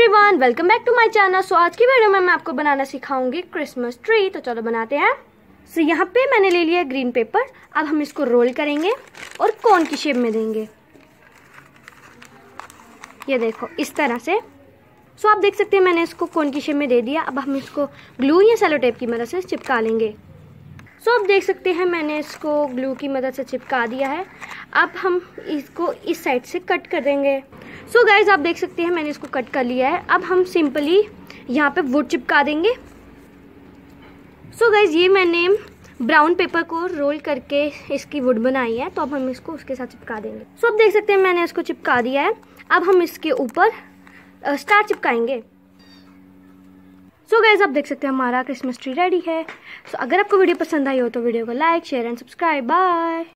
everyone welcome back to my channel so आज की video में मैं आपको बनाना सिखाऊंगी क्रिसमस ट्री तो चलो बनाते हैं सो so, यहाँ पे मैंने ले लिया ग्रीन पेपर अब हम इसको रोल करेंगे और कोन की शेप में देंगे ये देखो इस तरह से सो so, आप देख सकते हैं मैंने इसको कोन की शेप में दे दिया अब हम इसको ग्लू या सेलो टेप की मदद से चिपका लेंगे सो so, आप देख सकते हैं मैंने इसको ग्लू की मदद से चिपका दिया है अब हम इसको इस साइड से कट कर देंगे सो so गाइज आप देख सकते हैं मैंने इसको कट कर लिया है अब हम सिंपली यहाँ पे वुड चिपका देंगे सो so गाइज ये मैंने ब्राउन पेपर को रोल करके इसकी वुड बनाई है तो अब हम इसको उसके साथ चिपका देंगे सो so, अब देख सकते हैं मैंने इसको चिपका दिया है अब हम इसके ऊपर स्टार चिपकाएंगे सो so गाइज आप देख सकते हैं हमारा क्रिसमस ट्री रेडी है सो so, अगर आपको वीडियो पसंद आई हो तो वीडियो को like share and subscribe bye